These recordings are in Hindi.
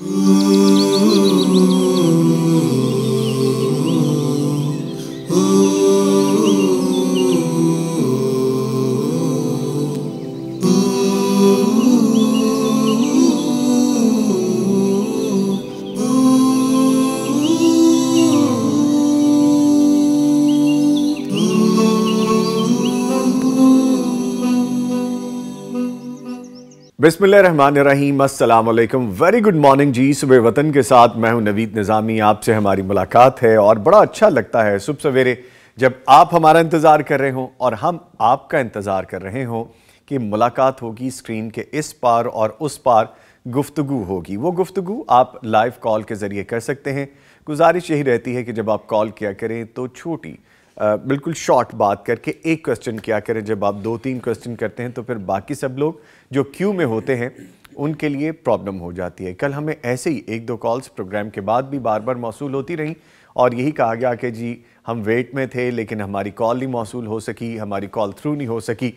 Ooh. बिसमीम वेरी गुड मॉर्निंग जी सुबह वतन के साथ मैं हूं नवीद निज़ामी आपसे हमारी मुलाकात है और बड़ा अच्छा लगता है सुबह सवेरे जब आप हमारा इंतज़ार कर रहे हों और हम आपका इंतज़ार कर रहे हों कि मुलाकात होगी स्क्रीन के इस पार और उस पार गुफ्तु होगी वो गुफ्तु आप लाइव कॉल के ज़रिए कर सकते हैं गुजारिश यही रहती है कि जब आप कॉल किया करें तो छोटी बिल्कुल शॉर्ट बात करके एक क्वेश्चन किया करें जब आप दो तीन क्वेश्चन करते हैं तो फिर बाकी सब लोग जो क्यू में होते हैं उनके लिए प्रॉब्लम हो जाती है कल हमें ऐसे ही एक दो कॉल्स प्रोग्राम के बाद भी बार बार मौसू होती रहीं और यही कहा गया कि जी हम वेट में थे लेकिन हमारी कॉल नहीं मौसू हो सकी हमारी कॉल थ्रू नहीं हो सकी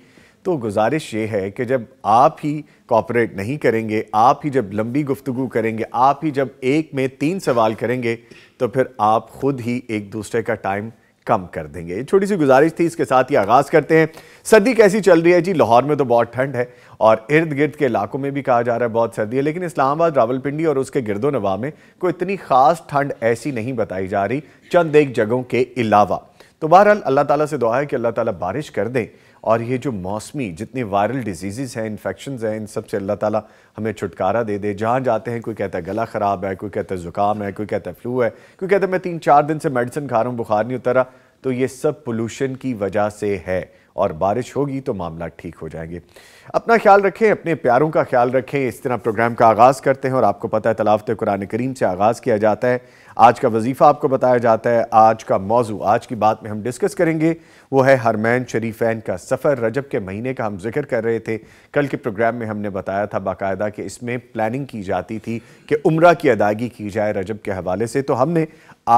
तो गुजारिश ये है कि जब आप ही कॉपरेट नहीं करेंगे आप ही जब लंबी गुफ्तु करेंगे आप ही जब एक में तीन सवाल करेंगे तो फिर आप खुद ही एक दूसरे का टाइम कम कर देंगे छोटी सी गुजारिश थी इसके साथ ही आगाज़ करते हैं सर्दी कैसी चल रही है जी लाहौर में तो बहुत ठंड है और इर्द गिर्द के इलाकों में भी कहा जा रहा है बहुत सर्दी है लेकिन इस्लामाबाद रावलपिंडी और उसके गिरदो नवा में कोई इतनी ख़ास ठंड ऐसी नहीं बताई जा रही चंद एक जगहों के अलावा तो बहरहाल अल्लाह ताला से दुआ है कि अल्लाह ताला बारिश कर दें और ये जो मौसमी जितने वायरल डिजीज़ हैं इन्फेक्शन हैं इन सब से अल्लाह ताला हमें छुटकारा दे दे जहाँ जाते हैं कोई कहता है गला ख़राब है कोई कहता है ज़ुकाम है कोई कहता है फ्लू है कोई कहता है मैं तीन चार दिन से मेडिसिन खा रहा हूँ बुखार नहीं उतरा तो ये सब पोलूशन की वजह से है और बारिश होगी तो मामला ठीक हो जाएंगे अपना ख्याल रखें अपने प्यारों का ख्याल रखें इस तरह प्रोग्राम का आगाज़ करते हैं और आपको पता है तलावत कुरान करीम से आगाज़ किया जाता है आज का वजीफ़ा आपको बताया जाता है आज का मौजू आज की बात में हम डिस्कस करेंगे वो है हरमैन शरीफैन का सफ़र रजब के महीने का हम जिक्र कर रहे थे कल के प्रोग्राम में हमने बताया था बाकायदा कि इसमें प्लानिंग की जाती थी कि उम्र की अदायगी की जाए रजब के हवाले से तो हमने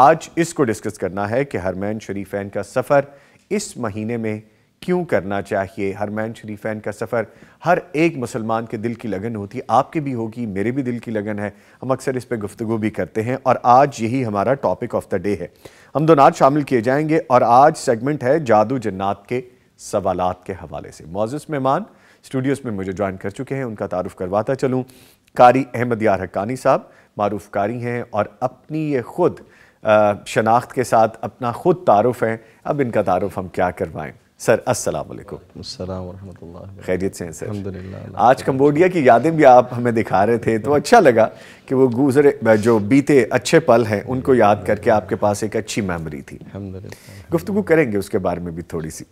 आज इसको डिस्कस करना है कि हरमैन शरीफैन का सफ़र इस महीने में क्यों करना चाहिए हरमैन शरीफैन का सफ़र हर एक मुसलमान के दिल की लगन होती है आपके भी होगी मेरे भी दिल की लगन है हम अक्सर इस पर गुफ्तु भी करते हैं और आज यही हमारा टॉपिक ऑफ द डे है हम दो नाच शामिल किए जाएंगे और आज सेगमेंट है जादू जन्नात के सवालत के हवाले से मोज़ मेहमान स्टूडियोज़ में मुझे ज्वाइन कर चुके हैं उनका तारुफ करवाता चलूँ कारी अहमद यार हकानी साहब मारूफ कारी हैं और अपनी ये ख़ुद शनाख्त के साथ अपना ख़ुद तारुफ है अब इनका तारुफ हम क्या करवाएँ सर अस्सलाम खैरियत से हैं सर अल्हम्दुलिल्लाह आज कम्बोडिया की यादें भी आप हमें दिखा रहे थे तो अच्छा लगा कि वो गुजरे जो बीते अच्छे पल हैं उनको याद करके आपके पास एक अच्छी मेमोरी थी गुफ्तु करेंगे उसके बारे में भी थोड़ी सी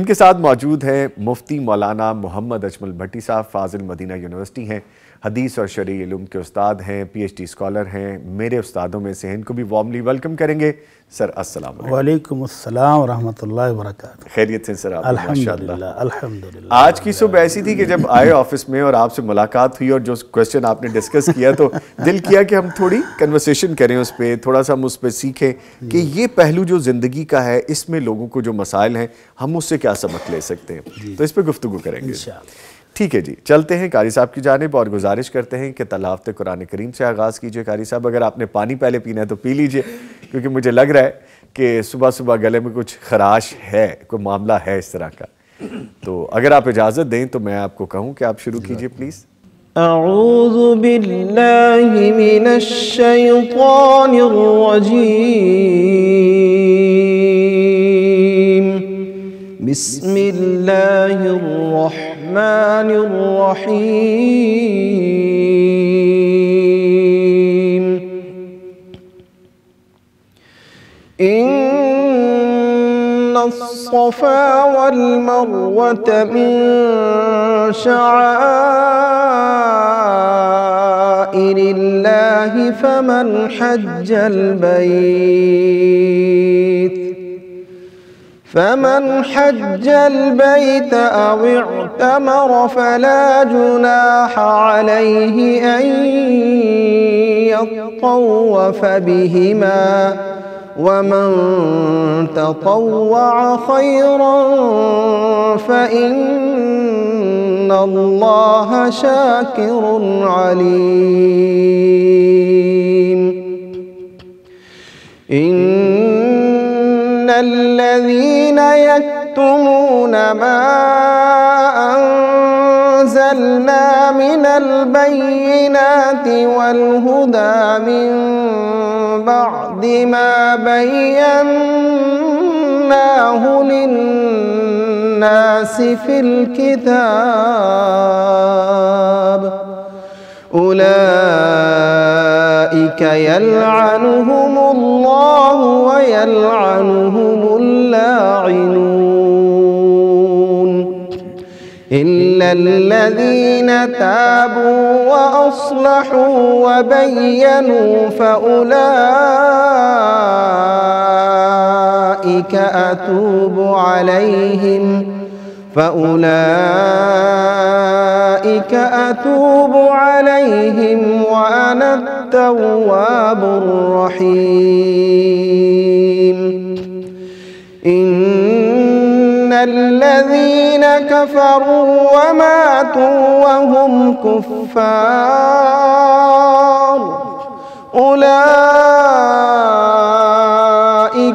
इनके साथ मौजूद हैं मुफ्ती मौलाना मोहम्मद अजमल भट्टी साहब फाजिल मदीना यूनिवर्सिटी हैं हदीस और शरी इलम के उस्ताद हैं पीएचडी स्कॉलर हैं मेरे उस्तादों में से हैं इनको भी वार्मली वेलकम करेंगे सर अस्सलाम वालेकुम अस्सलाम वरहमतुल्लाहि वबरकातुहू खैरियत से सर अल्हम्दुलिल्लाह आज की सुबह ऐसी थी कि जब आए ऑफिस में और आपसे मुलाकात हुई और जो क्वेश्चन आपने डिस्कस किया तो दिल किया कि हम थोड़ी कन्वर्सेशन करें उस पर थोड़ा सा हम उस पर सीखें कि ये पहलू जो ज़िंदगी का है इसमें लोगों को जो मसाइल हैं हम उससे क्या सबक ले सकते हैं तो इस पर गुफ्तु करेंगे ठीक है जी चलते हैं कारी साहब की जानब और गुजारिश करते हैं कि तलावत कुरान करीम से आगाज़ कीजिए कारी साहब अगर आपने पानी पहले पीना है तो पी लीजिए क्योंकि मुझे लग रहा है कि सुबह सुबह गले में कुछ खराश है कोई मामला है इस तरह का तो अगर आप इजाज़त दें तो मैं आपको कहूँ कि आप शुरू कीजिए प्लीज़ أعوذ بالله من الشيطان الرجيم بسم الله الرحمن الرحمن الرحيم إن الصفا والمروة من شعائر الله فمن حج البيت فمن حج البيت أو اعتمر فلا جناح عليه أن يطوف بهما ومن تطوع خيرا فإن الله شاكر عليم إن الذين يكتمون ما أنزلنا من البينات والهدى من بعد ما بيناه للناس في الكتاب أولئك يلعنهم الله ويلعنهم اللاعنون إلا الذين تابوا وأصلحوا وبينوا فأولئك أتوب عليهم فأولئك أتوب عليهم وأنا التواب الرحيم إن الذين كفروا وماتوا وهم كفار أولئك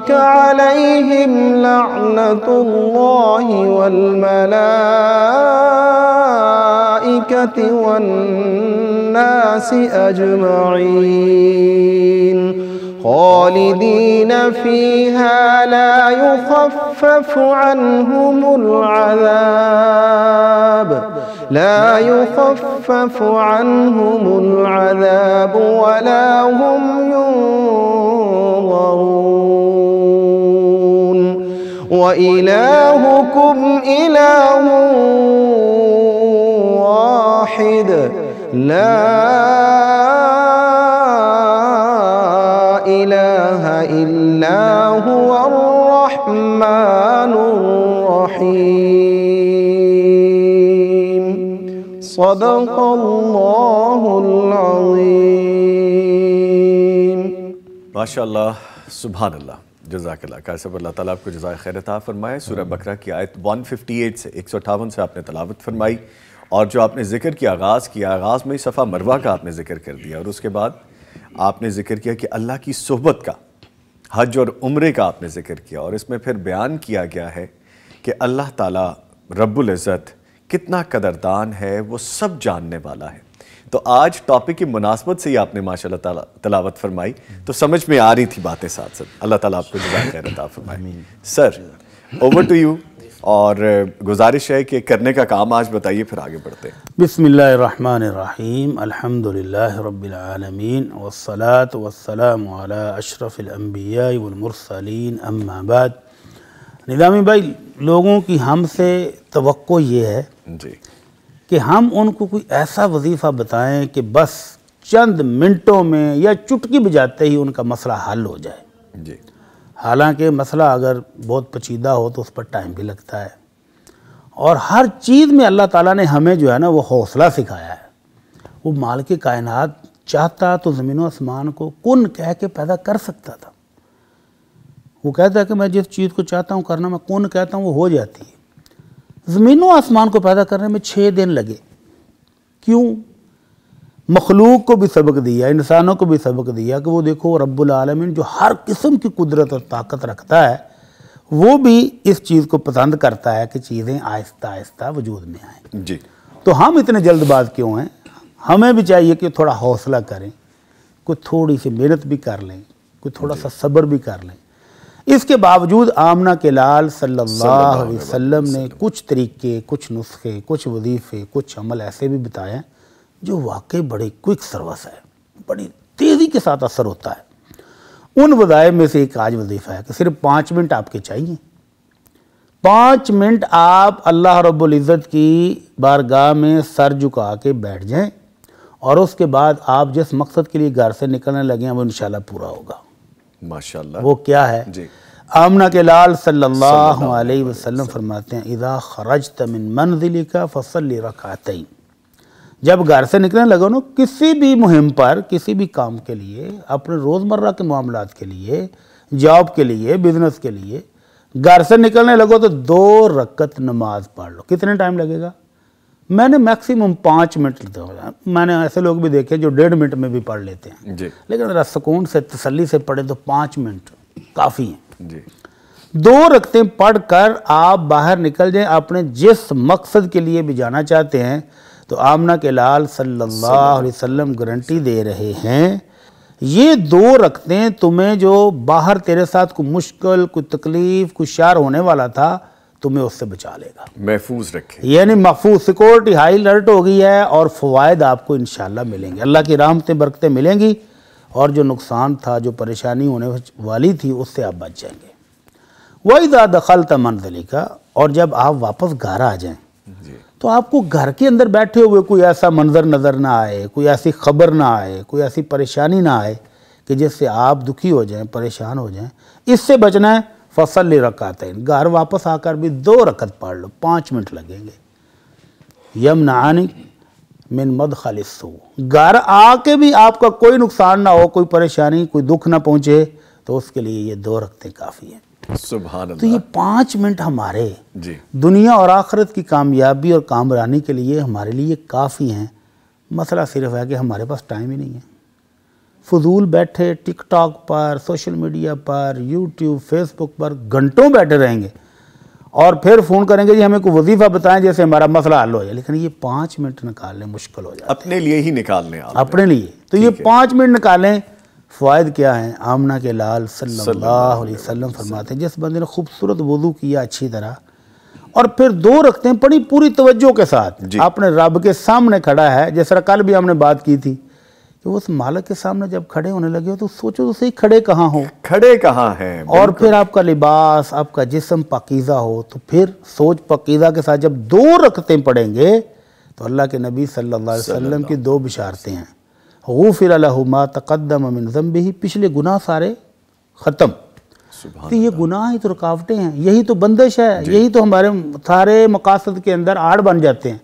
ربك عليهم لعنة الله والملائكة والناس أجمعين خالدين فيها لا يخفف عنهم العذاب لا يخفف عنهم العذاب ولا هم ينظرون وإلهكم إله واحد لا إله إلا هو الرحمن الرحيم صدق الله العظيم ما شاء الله سبحان الله जजाकला का सब अल्लाह ताला आपको जजाय खैर फरमाए सूर्य बकरा की आयत 158 से एक सौ अठावन से आपने तलावत फरमाई और जो आपने ज़िक्र की आगाज़ किया आगाज़ में सफ़ा मरवा का आपने ज़िक्र कर दिया और उसके बाद आपने ज़िक्र किया कि अल्लाह की सहबत का हज और उम्र का आपने ज़िक्र किया और इसमें फिर बयान किया गया है कि अल्लाह ताला रब्बुल कितना कदरदान है वो सब जानने वाला है तो आज टॉपिक की मुनासबत से ही आपने माशा तलावत फरमाई तो समझ में आ रही थी बातें साथ साथ अल्लाह ताला आपको जजाकता फरमाए सर ओवर टू यू और गुजारिश है कि करने का काम आज बताइए फिर आगे बढ़ते हैं बसमीम अलहमदिल्ला रबालमीन वसलात वसलाम अशरफ़िलम्बियामरसलिन अम्माबाद निज़ामी भाई लोगों की हमसे तो ये है जी कि हम उनको कोई ऐसा वजीफ़ा बताएं कि बस चंद मिनटों में या चुटकी बजाते ही उनका मसला हल हो जाए जी हालांकि मसला अगर बहुत पचीदा हो तो उस पर टाइम भी लगता है और हर चीज़ में अल्लाह ताला ने हमें जो है ना वो हौसला सिखाया है वो माल की कायनात चाहता तो ज़मीन आसमान को कुन कह के पैदा कर सकता था वो कहता है कि मैं जिस चीज़ को चाहता हूँ करना मैं कुन कहता हूँ वो हो जाती है ज़मीनों आसमान को पैदा करने में छः दिन लगे क्यों मखलूक को भी सबक दिया इंसानों को भी सबक दिया कि वो देखो रब्बुल आलमीन जो हर किस्म की कुदरत और ताकत रखता है वो भी इस चीज़ को पसंद करता है कि चीज़ें आहिस्ता आहिस्ता वजूद में आएँ जी तो हम इतने जल्दबाज क्यों हैं हमें भी चाहिए कि थोड़ा हौसला करें कोई थोड़ी सी मेहनत भी कर लें कोई थोड़ा सा सब्र भी कर लें इसके बावजूद आमना के लाल सल्लल्लाहु अलैहि वसल्लम ने कुछ तरीके कुछ नुस्खे कुछ वजीफ़े कुछ अमल ऐसे भी बताए जो वाकई बड़े क्विक सर्वस है बड़ी तेज़ी के साथ असर होता है उन वज़ायब में से एक आज वजीफ़ा है कि सिर्फ पाँच मिनट आपके चाहिए पाँच मिनट आप अल्लाह रब्ज़त की बारगाह में सर झुका के बैठ जाएं और उसके बाद आप जिस मकसद के लिए घर से निकलने लगे हैं वो इन पूरा होगा माशाल्लाह वो क्या है जी आमना के लाल सल्लल्लाहु अलैहि वसल्लम फरमाते हैं इदा खरज तमिन मंजिली का फसल रखाते जब घर से निकलने लगो ना किसी भी मुहिम पर किसी भी काम के लिए अपने रोज़मर्रा के मामला के लिए जॉब के लिए बिजनेस के लिए घर से निकलने लगो तो दो रकत नमाज पढ़ लो कितने टाइम लगेगा मैंने मैक्सिमम पाँच मिनट मैंने ऐसे लोग भी देखे जो डेढ़ मिनट में भी पढ़ लेते हैं जी। लेकिन जरा सुकून से तसली से पढ़े तो पाँच मिनट काफ़ी हैं जी। दो रखते पढ़ कर आप बाहर निकल जाए अपने जिस मकसद के लिए भी जाना चाहते हैं तो आमना के लाल सल्लल्लाहु अलैहि वसल्लम गारंटी दे रहे हैं ये दो रखते तुम्हें जो बाहर तेरे साथ कोई मुश्किल कोई तकलीफ़ कोई शार होने वाला था तुम्हें उससे बचा लेगा महफूज रखे यानी महफूज सिक्योरिटी हाई अलर्ट हो गई है और फ़वाद आपको इन मिलेंगे अल्लाह की रामते बरकतें मिलेंगी और जो नुकसान था जो परेशानी होने वाली थी उससे आप बच जाएंगे वही दा दखल था मंजिली का और जब आप वापस घर आ जाएं तो आपको घर के अंदर बैठे हुए कोई ऐसा मंजर नज़र ना आए कोई ऐसी खबर ना आए कोई ऐसी परेशानी ना आए कि जिससे आप दुखी हो जाएं परेशान हो जाएं इससे बचना है फसल रकात घर वापस आकर भी दो रकत पढ़ लो पाँच मिनट लगेंगे यम नहानी मिन मद खालिश हो घर आके भी आपका कोई नुकसान ना हो कोई परेशानी कोई दुख ना पहुँचे तो उसके लिए ये दो रखते काफ़ी हैं तो ये पाँच मिनट हमारे जी। दुनिया और आखरत की कामयाबी और कामरानी के लिए हमारे लिए काफ़ी हैं मसला सिर्फ है कि हमारे पास टाइम ही नहीं है फजूल बैठे टिकटॉक पर सोशल मीडिया पर यूट्यूब फेसबुक पर घंटों बैठे रहेंगे और फिर फ़ोन करेंगे जी हमें कोई वजीफ़ा बताएं जैसे हमारा मसला हल हो जाए लेकिन ये पाँच मिनट निकालने मुश्किल हो जाए अपने लिए ही निकाल लें अपने लिए तो ये पाँच मिनट निकालें फ़ायद क्या है आमना के लाल सल्लल्लाहु अलैहि वसल्लम फरमाते हैं जिस बंदे ने खूबसूरत वजू किया अच्छी तरह और फिर दो रखते हैं बड़ी पूरी तवज्जो के साथ अपने रब के सामने खड़ा है जैसा कल भी हमने बात की थी तो उस मालक के सामने जब खड़े होने लगे हो तो सोचो तो सही खड़े कहाँ हो खड़े कहाँ हैं और फिर आपका लिबास आपका जिसम पकीज़ा हो तो फिर सोच पकीजा के साथ जब दो रखते पड़ेंगे तो अल्लाह के नबी सल्लल्लाहु अलैहि वसल्लम की दो बिशारतें हैं फिर अलहुमा तकदम अमिन जम्बी पिछले गुनाह सारे ख़त्म तो ये गुनाह ही तो रुकावटें हैं यही तो बंदिश है यही तो हमारे सारे मकासद के अंदर आड़ बन जाते हैं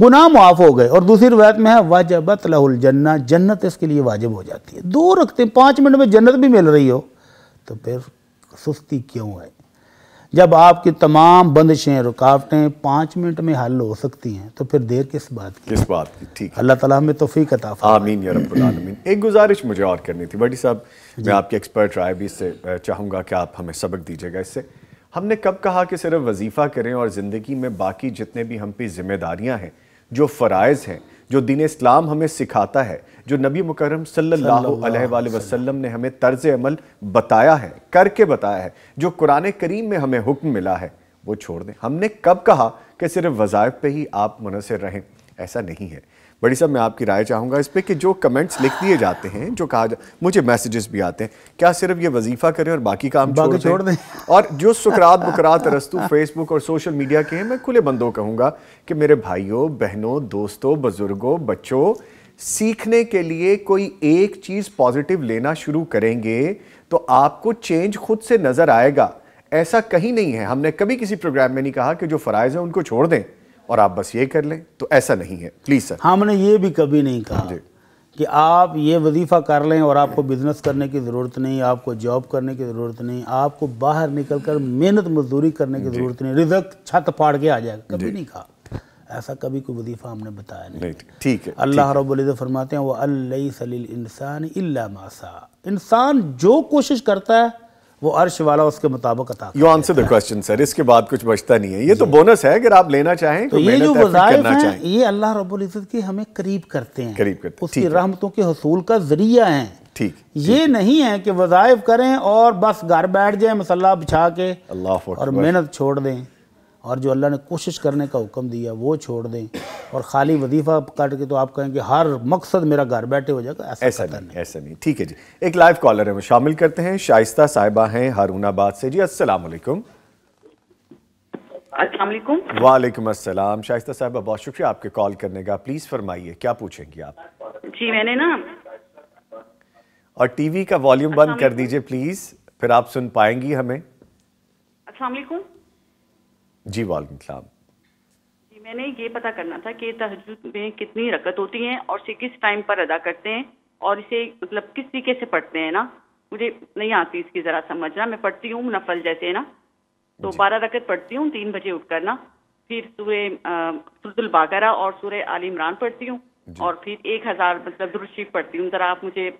गुनाह मुआफ हो गए और दूसरी रिवायत में है वाजबत लहुल जन्ना जन्नत इसके लिए वाजिब हो जाती है दो रखते हैं पाँच मिनट में जन्नत भी मिल रही हो तो फिर सुस्ती क्यों है जब आपकी तमाम बंदिशें रुकावटें पाँच मिनट में हल हो सकती हैं तो फिर देर किस बात की किस बात की ठीक अल्लाह ताला हमें तोफ़ी अता आमीन यारमीन एक गुजारिश मुझे और करनी थी बड़ी साहब मैं आपके एक्सपर्ट राय भी इससे चाहूँगा कि आप हमें सबक दीजिएगा इससे हमने कब कहा कि सिर्फ वजीफ़ा करें और ज़िंदगी में बाकी जितने भी हम पे ज़िम्मेदारियाँ हैं जो फ़रज़ हैं जो दीन इस्लाम हमें सिखाता है जो नबी मुकरम सल्लल्लाहु अलैहि वसल्लम ने हमें तर्ज अमल बताया है करके बताया है जो कुरान करीम में हमें हुक्म मिला है वो छोड़ दें हमने कब कहा कि सिर्फ वज़ायफ पे ही आप मुनसर रहें ऐसा नहीं है बड़ी साहब मैं आपकी राय चाहूँगा इस पर कि जो कमेंट्स लिख दिए जाते हैं जो कहा जा मुझे मैसेजेस भी आते हैं क्या सिर्फ ये वजीफा करें और बाकी काम बाकी छोड़ दें और जो सुकरात बकरात रस्तु फेसबुक और सोशल मीडिया के हैं मैं खुले बंदों कहूँगा कि मेरे भाइयों बहनों दोस्तों बुजुर्गों बच्चों सीखने के लिए कोई एक चीज़ पॉजिटिव लेना शुरू करेंगे तो आपको चेंज खुद से नज़र आएगा ऐसा कहीं नहीं है हमने कभी किसी प्रोग्राम में नहीं कहा कि जो फ़राइज़ हैं उनको छोड़ दें और आप बस ये कर लें तो ऐसा नहीं है प्लीज़ सर हमने ये भी कभी नहीं कहा कि आप ये वजीफ़ा कर लें और आपको बिज़नेस करने की ज़रूरत नहीं आपको जॉब करने की ज़रूरत नहीं आपको बाहर निकल कर मेहनत मजदूरी करने की ज़रूरत नहीं रिजक छत फाड़ के आ जाएगा कभी नहीं कहा ऐसा कभी कोई वजीफ़ा हमने बताया नहीं ठीक है अल्लाह रबुल्ज फरमाते हैं वह अल्लाई सलील इंसान इल्ला मासा इंसान जो कोशिश करता है वो अर्श वाला उसके मुताबिक अता you answer the question sir इसके बाद कुछ बचता नहीं है ये तो बोनस है अगर आप लेना चाहें तो, तो ये जो वजायफ ये अल्लाह रब्बुल इज़्ज़त की हमें करीब करते हैं करीब करते हैं उसकी रहमतों के हसूल का जरिया है ठीक ये नहीं है कि वजायफ करें और बस घर बैठ जाए मसल्ला बिछा के और मेहनत छोड़ दें और जो अल्लाह ने कोशिश करने का हुक्म दिया वो छोड़ दें और खाली वजीफ़ा काट के तो आप कहेंगे हर मकसद मेरा घर बैठे हो जाएगा ऐसा, ऐसा नहीं ऐसा नहीं ठीक है जी एक लाइव कॉलर है वो शामिल करते हैं शाइस्ता साहिबा हैं हारूनाबाद से जी असल वालेकुम अस्सलाम शाइस्ता साहिबा बहुत शुक्रिया आपके कॉल करने का प्लीज़ फरमाइए क्या पूछेंगी आप जी मैंने ना और टीवी का वॉल्यूम बंद कर दीजिए प्लीज़ फिर आप सुन पाएंगी हमें जी वालकम साहब जी मैंने ये पता करना था कि तहजुद में कितनी रकत होती है और इसे किस टाइम पर अदा करते हैं और इसे मतलब किस तरीके से पढ़ते हैं ना मुझे नहीं आती इसकी ज़रा समझना मैं पढ़ती हूँ नफल जैसे ना तो बारह रकत पढ़ती हूँ तीन बजे उठ करना फिर सूर्य सुरतुल बागरा और सूर्य आलिमरान पढ़ती हूँ और फिर एक हज़ार मतलब दुरुशीफ पढ़ती हूँ ज़रा आप मुझे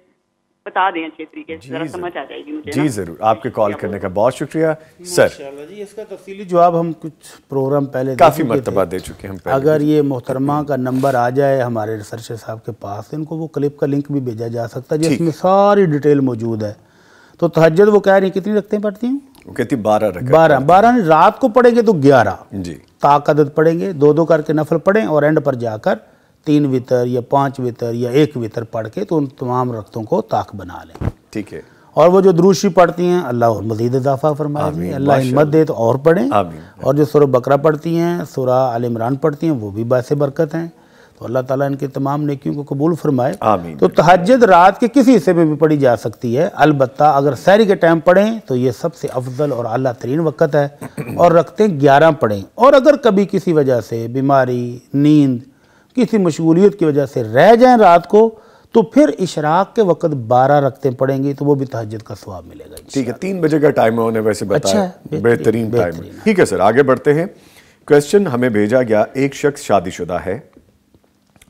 बता दें अच्छे तरीके से जरा समझ आ जाएगी मुझे जी जरूर आपके कॉल करने का बहुत शुक्रिया सर जी इसका तफसीली जवाब हम कुछ प्रोग्राम पहले काफ़ी मरतबा दे चुके हैं अगर ये मोहतरमा का नंबर आ जाए हमारे रिसर्चर साहब के पास तो इनको वो क्लिप का लिंक भी भेजा जा सकता है जिसमें सारी डिटेल मौजूद है तो तहजद वो कह रही कितनी रखते हैं पढ़ती हैं वो कहती बारह बारह बारह रात को पढ़ेंगे तो ग्यारह जी ताकत पढ़ेंगे दो दो करके नफल पढ़ें और एंड पर जाकर तीन वितर या पांच वितर या एक वितर पढ़ के तो उन तमाम रक्तों को ताक बना लें ठीक है और वो जो द्रूशी पढ़ती हैं अल्लाह और मजीद इजाफा फरमाए अल्लाह हिम्मत दे तो और पढ़ें और जो सुर बकरा पढ़ती हैं सुरा आल इमरान पढ़ती हैं वो भी बास बरकत हैं तो अल्लाह ताला इनके तमाम नेकियों को कबूल फरमाए तो तहजद रात के किसी हिस्से में भी पढ़ी जा सकती है अलबत् अगर सैरी के टाइम पढ़ें तो ये सबसे अफजल और अला तरीन वक़्त है और रखते ग्यारह पढ़ें और अगर कभी किसी वजह से बीमारी नींद किसी मशगूलियत की वजह से रह जाएं रात को तो फिर इशराक के वक्त बारह रखते पड़ेंगे तो वो भी तहजद का स्वाब मिलेगा ठीक है तीन बजे का टाइम है उन्हें वैसे बताया अच्छा बेहतरीन टाइम ठीक है सर आगे बढ़ते हैं क्वेश्चन हमें भेजा गया एक शख्स शादीशुदा है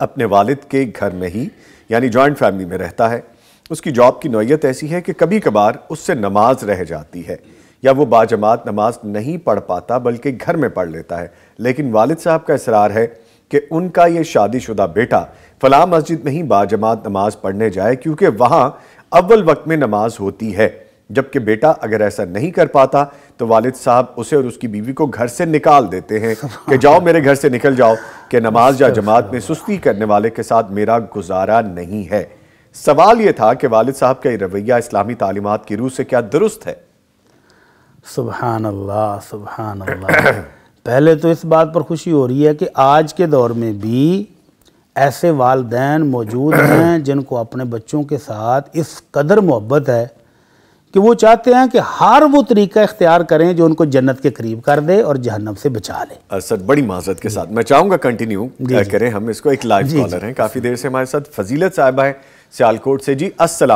अपने वालिद के घर में ही यानी जॉइंट फैमिली में रहता है उसकी जॉब की नोयत ऐसी है कि कभी कभार उससे नमाज रह जाती है या वो बाजमात नमाज नहीं पढ़ पाता बल्कि घर में पढ़ लेता है लेकिन वालिद साहब का इसरार है कि उनका ये शादीशुदा बेटा फलां मस्जिद में ही बाजमात नमाज पढ़ने जाए क्योंकि वहाँ अव्वल वक्त में नमाज होती है जबकि बेटा अगर ऐसा नहीं कर पाता तो वालिद साहब उसे और उसकी बीवी को घर से निकाल देते हैं कि जाओ मेरे घर से निकल जाओ कि नमाज या जमात में सुस्ती करने वाले के साथ मेरा गुजारा नहीं है सवाल यह था कि वालिद साहब का ये रवैया इस्लामी तालीमत की रूह से क्या दुरुस्त है सुबहानल्ला सुबहानल्ला पहले तो इस बात पर खुशी हो रही है कि आज के दौर में भी ऐसे वालदेन मौजूद हैं जिनको अपने बच्चों के साथ इस कदर मोहब्बत है कि वो चाहते हैं कि हर वो तरीका इख्तियार करें जो उनको जन्नत के करीब कर दे और जहन्नम से बचा ले सर बड़ी माजत के साथ मैं चाहूंगा कंटिन्यू करें हम इसको एक लाइव कॉलर हैं काफ़ी देर से हमारे साथ फजीलत साहब सियालकोट से जी असल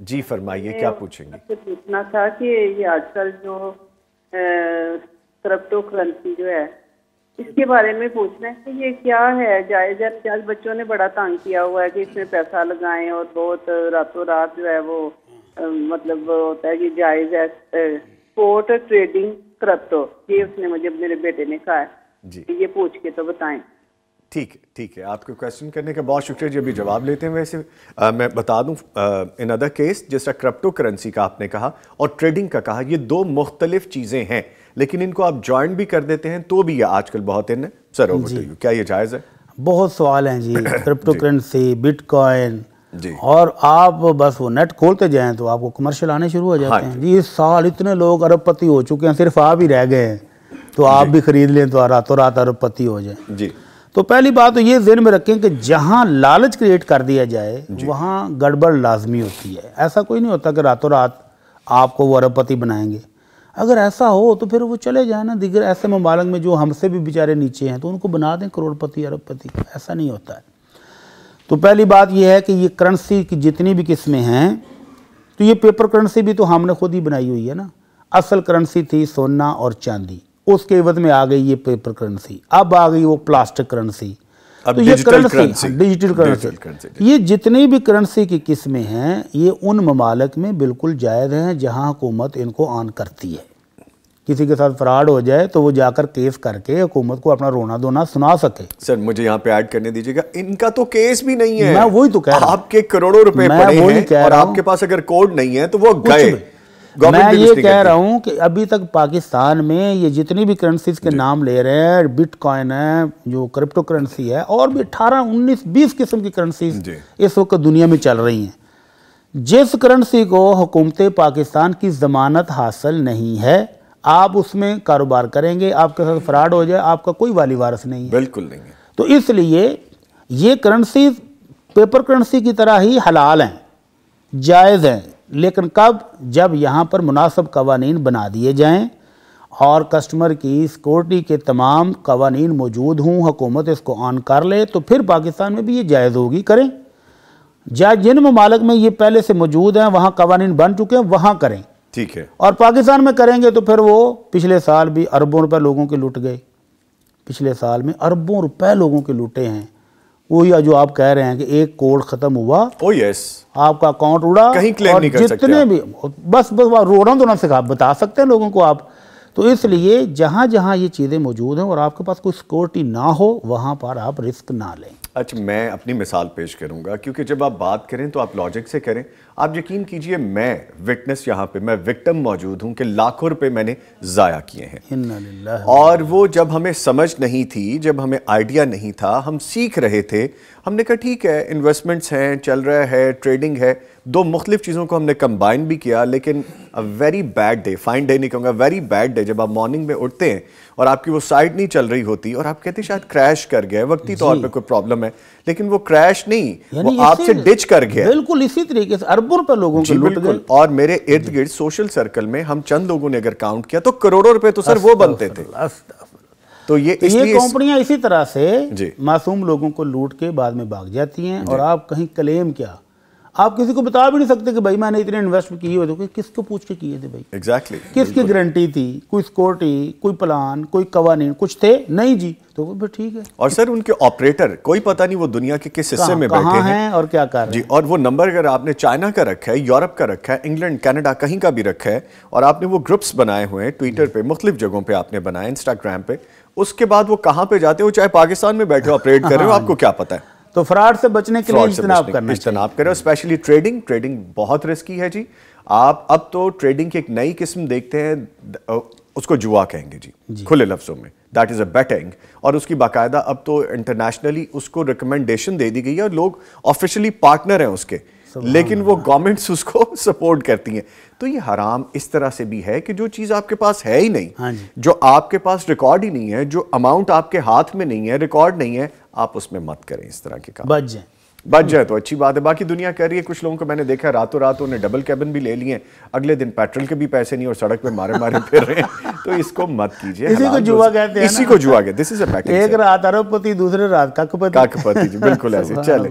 जी फरमाइए क्या पूछेंगे पूछना था कि ये आजकल जो क्रप्टो करेंसी जो है इसके बारे में पूछना है कि ये क्या है जायज आज बच्चों ने बड़ा तंग किया हुआ है कि इसमें पैसा लगाएं और बहुत रातों रात जो है वो मतलब होता है कि जायज है स्पोर्ट ट्रेडिंग क्रप्टो ये उसने मुझे मेरे बेटे ने कहा है ये पूछ के तो बताएं ठीक है ठीक है आपके क्वेश्चन करने का बहुत शुक्रिया जी अभी जवाब लेते हैं वैसे आ, मैं बता दूं इन अदर केस जैसा क्रिप्टो करेंसी का आपने कहा और ट्रेडिंग का कहा ये दो मुख्तलिफ चीज़ें हैं लेकिन इनको आप ज्वाइन भी कर देते हैं तो भी ये आजकल बहुत इन सर ओवर क्या ये जायज़ है बहुत सवाल हैं जी क्रिप्टो करेंसी बिटकॉइन जी और आप बस वो नेट खोलते जाएं तो आपको कमर्शियल आने शुरू हो जाते हाँ हैं जी इस साल इतने लोग अरबपति हो चुके हैं सिर्फ आप ही रह गए हैं तो आप भी खरीद लें तो रातों रात अरबपति हो जाए जी तो पहली बात तो ये जेन में रखें कि जहाँ लालच क्रिएट कर दिया जाए वहाँ गड़बड़ लाजमी होती है ऐसा कोई नहीं होता कि रातों रात आपको वो अरबपति बनाएंगे अगर ऐसा हो तो फिर वो चले जाए ना दिगर ऐसे ममालक में जो हमसे भी बेचारे नीचे हैं तो उनको बना दें करोड़पति अरबपति ऐसा नहीं होता है तो पहली बात यह है कि ये करेंसी की जितनी भी किस्में हैं तो ये पेपर करेंसी भी तो हमने खुद ही बनाई हुई है ना असल करेंसी थी सोना और चांदी उसके एवज में आ गई ये पेपर करेंसी अब आ गई वो प्लास्टिक करेंसी तो ये करेंसी डिजिटल करेंसी ये जितनी भी करेंसी की किस्में हैं ये उन ममालक में बिल्कुल जायज़ हैं जहाँ हुकूमत इनको ऑन करती है किसी के साथ फ्रॉड हो जाए तो वो जाकर केस करके हुकूमत को अपना रोना धोना सुना सके सर मुझे यहाँ पे ऐड करने दीजिएगा इनका तो केस भी नहीं है मैं वही तो कह रहा हूँ आपके करोड़ों रुपए पड़े हैं और आपके पास अगर कोड नहीं है तो वो गए मैं ये कह रहा हूँ कि अभी तक पाकिस्तान में ये जितनी भी करेंसीज के नाम ले रहे हैं बिटकॉइन है जो क्रिप्टो करेंसी है और भी अठारह उन्नीस बीस किस्म की करेंसीज इस वक्त दुनिया में चल रही हैं जिस करेंसी को हुकूमत पाकिस्तान की ज़मानत हासिल नहीं है आप उसमें कारोबार करेंगे आपके साथ फ्रॉड हो जाए आपका कोई वाली वारस नहीं है बिल्कुल नहीं है तो इसलिए ये करेंसी पेपर करेंसी की तरह ही हलाल हैं जायज़ हैं लेकिन कब जब यहाँ पर मुनासब कवानीन बना दिए जाएँ और कस्टमर की सिक्योरिटी के तमाम कवानीन मौजूद हों हुकूमत इसको ऑन कर ले तो फिर पाकिस्तान में भी ये जायज़ होगी करें जा जिन ममालक में ये पहले से मौजूद हैं वहाँ कवानीन बन चुके हैं वहाँ करें ठीक है और पाकिस्तान में करेंगे तो फिर वो पिछले साल भी अरबों रुपए लोगों के लूट गए पिछले साल में अरबों रुपए लोगों के लूटे हैं वो या जो आप कह रहे हैं कि एक कोड खत्म हुआ ओ oh, यस yes. आपका अकाउंट उड़ा कहीं क्लेम नहीं कर जितने भी बस बस आप दोनों से सिखा बता सकते हैं लोगों को आप तो इसलिए जहां जहाँ ये चीज़ें मौजूद हैं और आपके पास कोई सिक्योरिटी ना हो वहां पर आप रिस्क ना लें अच्छा मैं अपनी मिसाल पेश करूँगा क्योंकि जब आप बात करें तो आप लॉजिक से करें आप यकीन कीजिए मैं विटनेस यहाँ पे मैं विक्टम मौजूद हूँ कि लाखों रुपए मैंने ज़ाया किए हैं और वो जब हमें समझ नहीं थी जब हमें आइडिया नहीं था हम सीख रहे थे हमने कहा ठीक है इन्वेस्टमेंट्स हैं चल रहा है ट्रेडिंग है दो मुख्तफ चीज़ों को हमने कंबाइन भी किया लेकिन a very bad day fine day नहीं कहूँगा वेरी बैड डे जब आप मॉर्निंग में उठते हैं और आपकी वो साइड नहीं चल रही होती और आप कहते शायद क्रैश कर गए वक्ती तौर पर कोई प्रॉब्लम है लेकिन वो क्रैश नहीं वो आपसे डिच कर गया बिल्कुल इसी तरीके से अरबों रुपए लोगों के लूट गए और मेरे इर्द गिर्द सोशल सर्कल में हम चंद लोगों ने अगर काउंट किया तो करोड़ों रुपए तो सर वो बनते थे तो ये तो ये कंपनियां इसी तरह से मासूम लोगों को लूट के बाद में भाग जाती हैं और आप कहीं क्लेम क्या आप किसी को बता भी नहीं सकते कि भाई मैंने इतने इन्वेस्ट किए हुए थे किसको पूछ के किए थे भाई एग्जैक्टली exactly. किसकी गारंटी थी कोई सिक्योरिटी कोई प्लान कोई कवानी कुछ थे नहीं जी तो भाई ठीक है और सर उनके ऑपरेटर कोई पता नहीं वो दुनिया के किस हिस्से में बैठे हैं है और क्या कर जी और वो नंबर अगर आपने चाइना का रखा है यूरोप का रखा है इंग्लैंड कनाडा कहीं का भी रखा है और आपने वो ग्रुप्स बनाए हुए हैं ट्विटर पे मुख्तलिफ जगहों पे आपने बनाए इंस्टाग्राम पे उसके बाद वो कहाँ पे जाते हो चाहे पाकिस्तान में बैठे ऑपरेट कर रहे हो हाँ। आपको क्या पता है तो फ्रॉड से बचने के लिए इज्तनाब करना इज्तनाब करें स्पेशली ट्रेडिंग ट्रेडिंग बहुत रिस्की है जी आप अब तो ट्रेडिंग की एक नई किस्म देखते हैं उसको जुआ कहेंगे जी, जी। खुले लफ्ज़ों में दैट इज़ अ बेटिंग और उसकी बाकायदा अब तो इंटरनेशनली उसको रिकमेंडेशन दे दी गई है और लोग ऑफिशियली पार्टनर हैं उसके लेकिन वो गवर्नमेंट्स उसको सपोर्ट करती हैं तो ये हराम इस तरह से भी है कि जो चीज़ आपके पास है ही नहीं हाँ जो आपके पास रिकॉर्ड ही नहीं है जो अमाउंट आपके हाथ में नहीं है रिकॉर्ड नहीं है आप उसमें मत करें इस तरह के काम बच जाए बच जाए तो अच्छी बात है बाकी दुनिया कह रही है कुछ लोगों को मैंने देखा रातों रात उन्हें डबल कैबिन भी ले लिए अगले दिन पेट्रोल के भी पैसे नहीं और सड़क पे मारे मारे फिर रहे हैं तो इसको मत कीजिए इसी को जुआ कहते हैं इसी को जुआ कहते दिस इज एक रात अरबपति दूसरे रात काकपति काकपति जी बिल्कुल ऐसे चले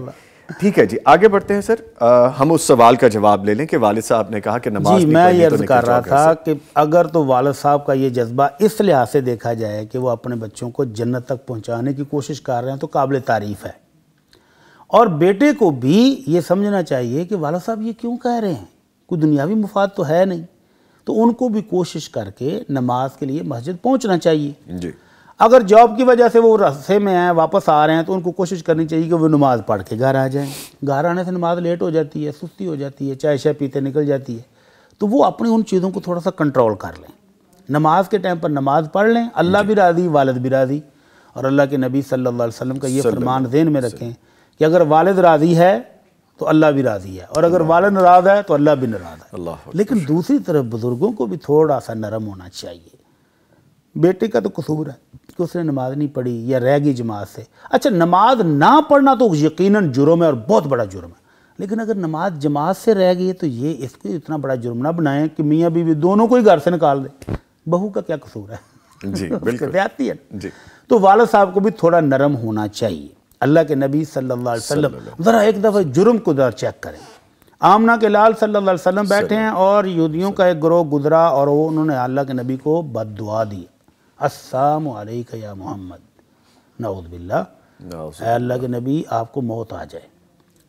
ठीक है जी आगे बढ़ते हैं सर आ, हम उस सवाल का जवाब ले लें कि वालिद साहब ने कहा कि नमाज जी मैं ये अर्ज तो कर रहा था कि अगर तो वालद साहब का ये जज्बा इस लिहाज से देखा जाए कि वो अपने बच्चों को जन्नत तक पहुंचाने की कोशिश कर रहे हैं तो काबिल तारीफ़ है और बेटे को भी ये समझना चाहिए कि वालद साहब ये क्यों कह रहे हैं कोई दुनियावी मुफाद तो है नहीं तो उनको भी कोशिश करके नमाज के लिए मस्जिद पहुँचना चाहिए जी अगर जॉब की वजह से वो रस्से में हैं वापस आ रहे हैं तो उनको कोशिश करनी चाहिए कि वो नमाज़ पढ़ के घर आ जाएं घर आने से नमाज लेट हो जाती है सुस्ती हो जाती है चाय शाय पीते निकल जाती है तो वो अपनी उन चीज़ों को थोड़ा सा कंट्रोल कर लें नमाज के टाइम पर नमाज पढ़ लें अल्लाह भी राज़ी वालद भी राज़ी और अल्लाह के नबी सल्लल्लाहु अलैहि का ये फरमान जेन में रखें कि अगर वालद राज़ी है तो अल्लाह भी राज़ी है और अगर वालद नाराज़ है तो अल्लाह भी नाराज़ है लेकिन दूसरी तरफ बुज़ुर्गों को भी थोड़ा सा नरम होना चाहिए बेटे का तो कसूर है कि उसने नमाज नहीं पढ़ी या रह गई जमात से अच्छा नमाज ना पढ़ना तो यकीन जुर्म है और बहुत बड़ा जुर्म है लेकिन अगर नमाज जमात से रह गई है तो ये इसको इतना बड़ा जुर्म ना बनाएं कि मियाँ बीवी दोनों को ही घर से निकाल दें बहू का क्या कसूर है जी बिल्कुल है जी तो वाल साहब को भी थोड़ा नरम होना चाहिए अल्लाह के नबी सल्लल्लाहु अलैहि वसल्लम ज़रा एक दफ़ा जुर्म को ज़रा चेक करें आमना के लाल सल्लल्लाहु अलैहि वसल्लम बैठे हैं और यहूदियों का एक ग्रोह गुजरा और वो उन्होंने अल्लाह के नबी को बद दुआ दी अस्साम या मोहम्मद नाउदबिल्ला अल्लाह के नबी आपको मौत आ जाए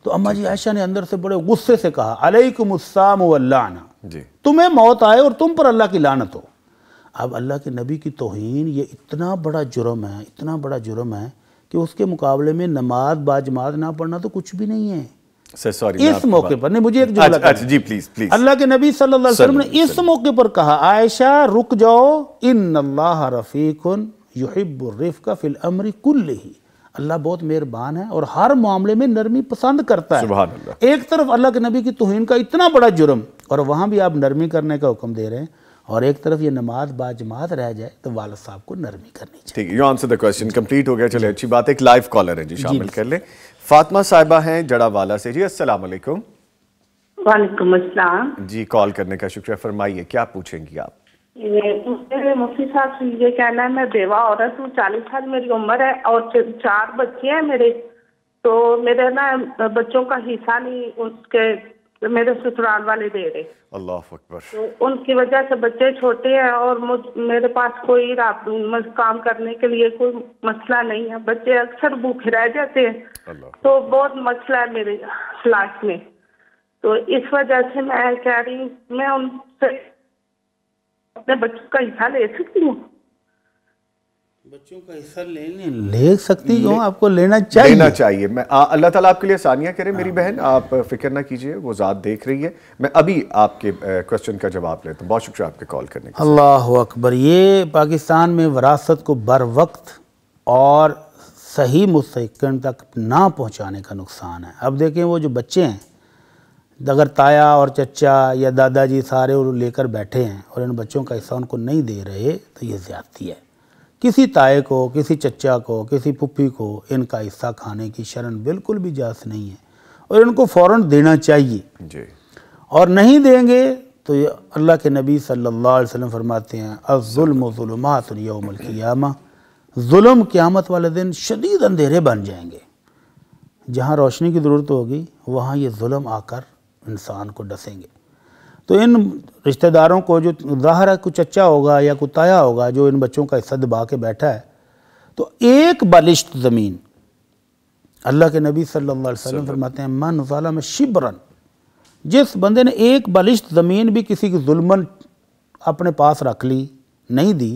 तो अम्मा जी आयशा ने अंदर से बड़े गुस्से से कहा अलैकुमस्साम तुम्हें मौत आए और तुम पर अल्लाह की लानत हो अब अल्लाह के नबी की तोहन ये इतना बड़ा जुर्म है इतना बड़ा जुर्म है कि उसके मुकाबले में नमाज बाजमात ना पढ़ना तो कुछ भी नहीं है इस मौके पर नहीं मुझे एक जुमला अच्छा, अच्छा जी प्लीज प्लीज अल्लाह के नबी सल्लल्लाहु अलैहि वसल्लम ने इस मौके पर कहा आयशा रुक जाओ इन अल्लाह रफ़ीकुन का फिल कुल ही अल्लाह बहुत मेहरबान है और हर मामले में नरमी पसंद करता है एक तरफ अल्लाह के नबी की तुहिन का इतना बड़ा जुर्म और वहां भी आप नरमी करने का हुक्म दे रहे हैं और एक तरफ ये नमाज बाजमात रह जाए तो वाल साहब को नरमी करनी चाहिए ठीक है you answer the question complete हो गया चले अच्छी बात एक लाइव कॉलर है जी शामिल कर ले फातमा साहिबा हैं जड़ावाला से जी अस्सलाम वालेकुम वालेकुम अस्सलाम जी कॉल करने का शुक्रिया फरमाइए क्या पूछेंगी आप मुफ्ती साहब से ये कहना है मैं बेवा औरत हूँ चालीस साल मेरी उम्र है और चार बच्चे हैं मेरे तो मेरे ना बच्चों का हिस्सा नहीं उसके तो मेरे ससुराल वाले दे रहे अल्लाह अकबर तो उनकी वजह से बच्चे छोटे हैं और मुझ मेरे पास कोई काम करने के लिए कोई मसला नहीं है बच्चे अक्सर भूखे रह जाते हैं तो बहुत मसला है मेरे फ्लाट में तो इस वजह से मैं कह रही मैं उनसे अपने बच्चों का हिस्सा ले सकती हूँ बच्चों का हिस्सा ले ले सकती हूँ आपको लेना चाहिए लेना चाहिए मैं अल्लाह ताला आपके लिए सानिया करे मेरी हाँ। बहन आप फिक्र ना कीजिए वो ज़ात देख रही है मैं अभी आपके क्वेश्चन का जवाब लेता हूँ बहुत शुक्रिया आपके कॉल करने का अल्लाह अकबर ये पाकिस्तान में वरासत को बर वक्त और सही मुस्तकन तक ना पहुँचाने का नुकसान है अब देखें वो जो बच्चे हैं अगर ताया और चचा या दादाजी सारे लेकर बैठे हैं और इन बच्चों का हिस्सा उनको नहीं दे रहे तो ये ज़्यादती है किसी ताए को किसी चचा को किसी पुप्पी को इनका हिस्सा खाने की शरण बिल्कुल भी जास नहीं है और इनको फ़ौर देना चाहिए जी। और नहीं देंगे तो अल्लाह के नबी सल्लल्लाहु अलैहि वसल्लम फरमाते हैं अज़ुल्मजुलमातयामा जुल्म क़्यामत वाले दिन शदीद अंधेरे बन जाएंगे जहाँ रोशनी की ज़रूरत होगी वहाँ ये जुल्म आकर इंसान को डसेंगे तो इन रिश्तेदारों को जो ज़ाहर है कुछ अच्छा होगा या कुछ ताया होगा जो इन बच्चों का हिस्सा दबा के बैठा है तो एक बालिश्त ज़मीन अल्लाह के नबी सल्लल्लाहु अलैहि वसल्लम फरमाते हैं मन वाला में शिबरन जिस बंदे ने एक बलिश्त ज़मीन भी किसी की जुल्मन अपने पास रख ली नहीं दी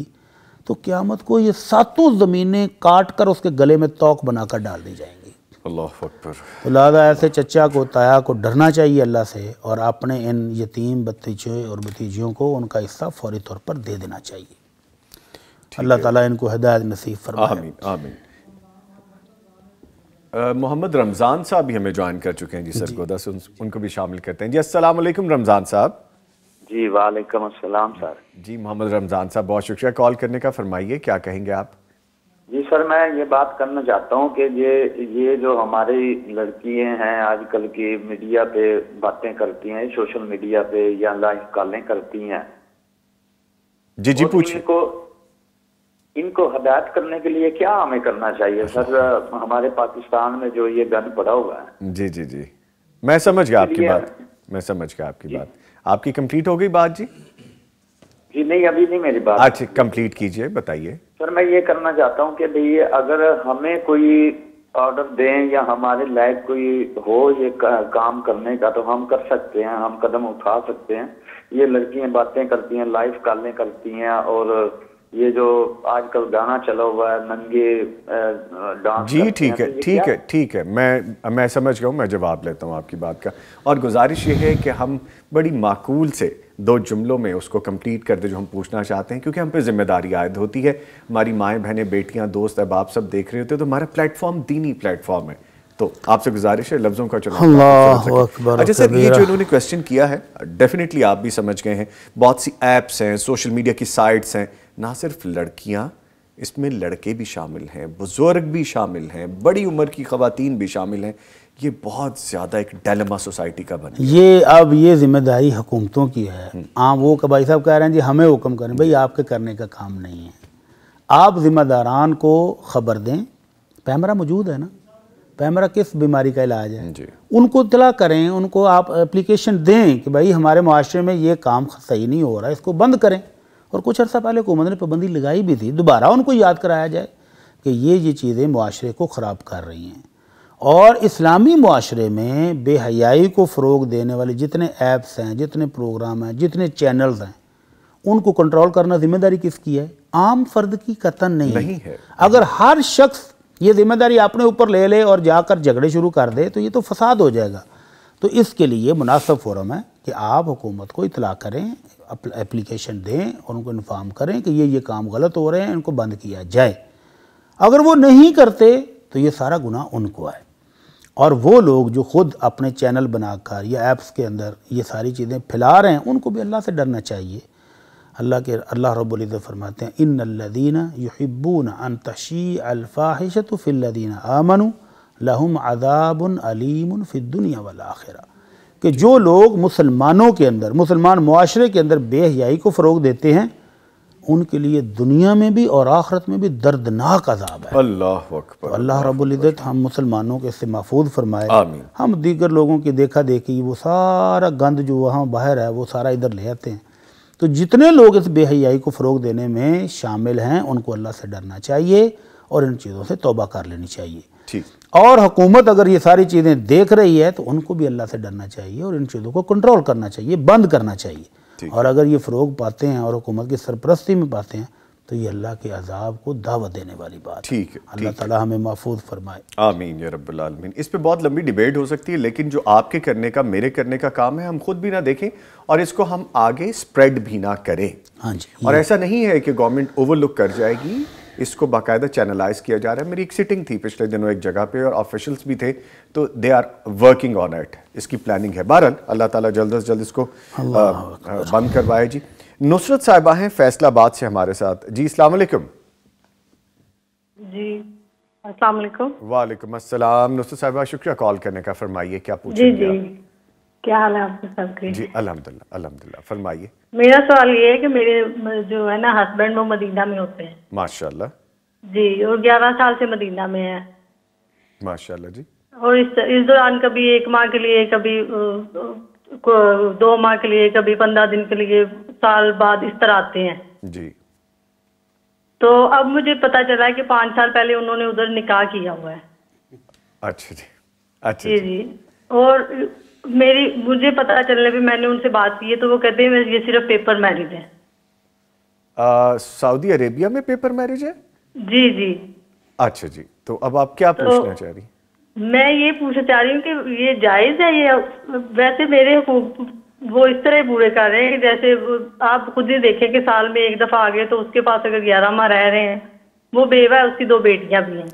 तो क़्यामत को ये सातों ज़मीनें काट कर उसके गले में तोक बनाकर डाल दी जाएंगी अल्लाह अकबर तो ऐसे चचा को ताया को डरना चाहिए अल्लाह से और अपने इन यतीम भतीजे और भतीजियों को उनका हिस्सा फौरी तौर पर दे देना चाहिए अल्लाह ताला इनको हदायत नसीब फरमाए मोहम्मद रमज़ान साहब भी हमें ज्वाइन कर चुके हैं जी सर गोदा से उन, उनको भी शामिल करते हैं जी अस्सलाम वालेकुम रमज़ान साहब जी वालेकुम अस्सलाम सर जी मोहम्मद रमज़ान साहब बहुत शुक्रिया कॉल करने का फरमाइए क्या कहेंगे आप जी सर मैं ये बात करना चाहता हूँ कि ये ये जो हमारी लड़कियाँ हैं आजकल की मीडिया पे बातें करती हैं सोशल मीडिया पे या लाइव कॉलें करती हैं जी जी पूछिए इनको इनको हदायत करने के लिए क्या हमें करना चाहिए अच्छा। सर हमारे पाकिस्तान में जो ये गन पड़ा हुआ है जी जी जी मैं समझ गया आपकी बात मैं समझ गया आपकी बात आपकी कंप्लीट हो गई बात जी जी नहीं अभी नहीं मेरी बात अच्छा कंप्लीट कीजिए बताइए सर मैं ये करना चाहता हूँ कि भैया अगर हमें कोई ऑर्डर दें या हमारे लायक कोई हो ये काम करने का तो हम कर सकते हैं हम कदम उठा सकते हैं ये लड़कियां बातें करती हैं लाइफ कॉलें करती हैं और ये जो आजकल गाना चला हुआ है नंगे डांस जी ठीक है तो ठीक है ठीक है मैं मैं समझ गया हूँ मैं जवाब लेता हूँ आपकी बात का और गुजारिश ये है कि हम बड़ी माकूल से दो जुमलों में उसको कंप्लीट कर दे जो हम पूछना चाहते हैं क्योंकि हम पे जिम्मेदारी आयद होती है हमारी माएँ बहनें बेटियाँ दोस्त अब आप सब देख रहे होते हैं तो हमारा प्लेटफॉर्म दीनी प्लेटफॉर्म है तो आपसे गुजारिश है लफ्ज़ों का चुनाव अच्छा सर ये जो इन्होंने क्वेश्चन किया है डेफिनेटली आप भी समझ गए हैं बहुत सी ऐप्स हैं सोशल मीडिया की साइट्स हैं ना सिर्फ लड़कियाँ इसमें लड़के भी शामिल हैं बुज़ुर्ग भी शामिल हैं बड़ी उम्र की ख़वातीन भी शामिल हैं ये बहुत ज़्यादा एक डेलमा सोसाइटी का बन ये अब ये जिम्मेदारी हुकूमतों की है आम हम्म। वो भाई साहब कह रहे हैं जी हमें हुक्म करें भाई आपके करने का काम नहीं है आप जिम्मेदारान को ख़बर दें पैमरा मौजूद है ना पैमरा किस बीमारी का इलाज है जी। उनको इतला करें उनको आप एप्लीकेशन दें कि भाई हमारे माशरे में ये काम सही नहीं हो रहा है इसको बंद करें और कुछ अर्सा पहले हुकूमत ने पाबंदी लगाई भी थी दोबारा उनको याद कराया जाए कि ये ये चीज़ें माशरे को ख़राब कर रही हैं और इस्लामी माशरे में बेहयाई को फ़रोग देने वाले जितने ऐप्स हैं जितने प्रोग्राम हैं जितने चैनल्स हैं उनको कंट्रोल करना जिम्मेदारी किसकी है आम फर्द की कतन नहीं, नहीं है अगर हर शख्स ये जिम्मेदारी अपने ऊपर ले ले और जाकर झगड़े शुरू कर दे तो ये तो फसाद हो जाएगा तो इसके लिए मुनासब फोरम है कि आप हुकूमत को इतला करें एप्लीकेशन दें और उनको इन्फॉर्म करें कि ये ये काम गलत हो रहे हैं इनको बंद किया जाए अगर वो नहीं करते तो ये सारा गुनाह उनको है और वो लोग जो ख़ुद अपने चैनल बनाकर या ऐप्स के अंदर ये सारी चीज़ें फैला रहे हैं उनको भी अल्लाह से डरना चाहिए अल्लाह के अल्लाह रब्ज़ फरमाते हैं इन लदीना यब्बून अन तशी अलफ़ाहिशत फ़िल्लिन आमनु लहम अदाबन अलीम फ़िद्दुनिया आखिरा कि जो लोग मुसलमानों के अंदर मुसलमान माशरे के अंदर बेहयाई को फ़रोग देते हैं उनके लिए दुनिया में भी और आखरत में भी दर्दनाक अजाब है तो अल्लाह तो अल्लाह रबुल्ज़त हम मुसलमानों के इससे महफूज फरमाए हम दीगर लोगों की देखा देखी वो सारा गंद जो वहाँ बाहर है वो सारा इधर ले आते हैं तो जितने लोग इस बेहयाई को फ़रोग देने में शामिल हैं उनको अल्लाह से डरना चाहिए और इन चीज़ों से तोबा कर लेनी चाहिए और हुकूमत अगर ये सारी चीज़ें देख रही है तो उनको भी अल्लाह से डरना चाहिए और इन चीज़ों को कंट्रोल करना चाहिए बंद करना चाहिए और अगर ये फ़रोग पाते हैं और हुकूमत की सरपरस्ती में पाते हैं तो ये अल्लाह के अजाब को दावत देने वाली बात ठीक है अल्लाह ताला हमें महफूज फरमाए आमीन या रबालमीन इस पर बहुत लंबी डिबेट हो सकती है लेकिन जो आपके करने का मेरे करने का काम है हम खुद भी ना देखें और इसको हम आगे स्प्रेड भी ना करें हाँ जी और ऐसा नहीं है कि गवर्नमेंट ओवरलुक कर जाएगी इसको बाकायदा चैनलाइज किया जा रहा है मेरी एक सिटिंग थी पिछले दिनों एक जगह पे और ऑफिशियल्स भी थे तो they are working on it इसकी प्लानिंग है बहरहाल अल्लाह ताला जल्द अज जल्द इसको बंद करवाए जी नुसरत साहिबा हैं फैसलाबाद से हमारे साथ जी अस्सलाम वालेकुम जी वालेकुम वालेकुम अस्सलाम नुसरत साहिबा शुक्रिया कॉल करने का फरमाइए क्या पूछिए जी, जी। क्या हाल है आपके सबके जी अलहमदिल्ला अलहमदिल्ला फरमाइए मेरा सवाल ये है कि मेरे जो है ना हस्बैंड वो मदीना में होते हैं माशाल्लाह जी और ग्यारह साल से मदीना में है माशाल्लाह जी और इस इस दौरान कभी एक माह के लिए कभी दो माह के लिए कभी पंद्रह दिन के लिए साल बाद इस तरह आते हैं जी तो अब मुझे पता चला है कि पांच साल पहले उन्होंने उधर निकाह किया हुआ है अच्छा जी अच्छा जी जी और मेरी मुझे पता चलने पे मैंने उनसे बात की है तो वो कहते हैं ये सिर्फ पेपर मैरिज है सऊदी अरेबिया में पेपर मैरिज है जी जी अच्छा जी तो अब आप क्या तो, पूछना चाह रही मैं ये पूछना चाह रही हूँ कि ये जायज है ये वैसे मेरे वो इस तरह बुरे कर रहे हैं जैसे आप खुद ही देखें कि साल में एक दफा आ गए तो उसके पास अगर ग्यारह माह रह रहे हैं वो बेवा है उसकी दो बेटियां भी हैं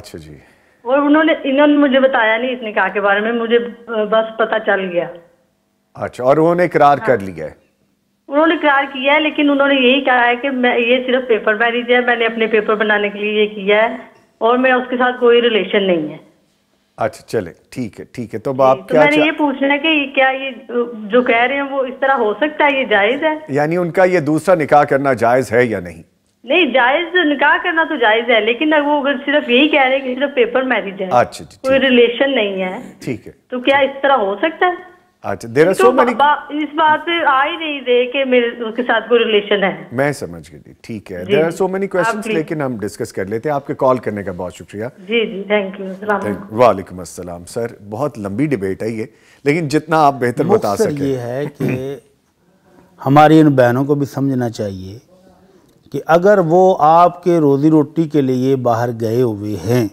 अच्छा जी और उन्होंने इन्होंने मुझे बताया नहीं इस निकाह के बारे में मुझे बस पता चल गया अच्छा और उन्होंने इकरार हाँ। कर लिया है उन्होंने इकरार किया है लेकिन उन्होंने यही कहा है कि मैं ये सिर्फ पेपर मैरिज है मैंने अपने पेपर बनाने के लिए ये किया है और मेरा उसके साथ कोई रिलेशन नहीं है अच्छा चले ठीक है ठीक है तो आप तो क्या मैंने चा... ये पूछना है कि क्या ये जो कह रहे हैं वो इस तरह हो सकता है ये जायज है यानी उनका ये दूसरा निकाह करना जायज है या नहीं नहीं जायज निकाह करना तो जायज है लेकिन अगर वो अगर सिर्फ यही कह रहे हैं कि सिर्फ पेपर मैरिज है अच्छा कोई रिलेशन नहीं है ठीक है तो क्या इस तरह हो सकता है अच्छा देर आर सो मेनी इस बात पे आ ही नहीं रहे कि मेरे उसके साथ कोई रिलेशन है मैं समझ गई ठीक है there are so many questions लेकिन हम डिस्कस कर लेते हैं आपके कॉल करने का बहुत शुक्रिया जी जी थैंक यू वालेकुम अस्सलाम सर बहुत लंबी डिबेट है ये लेकिन जितना आप बेहतर बता सकें ये है कि हमारी इन बहनों को भी समझना चाहिए कि अगर वो आपके रोजी रोटी के लिए बाहर गए हुए हैं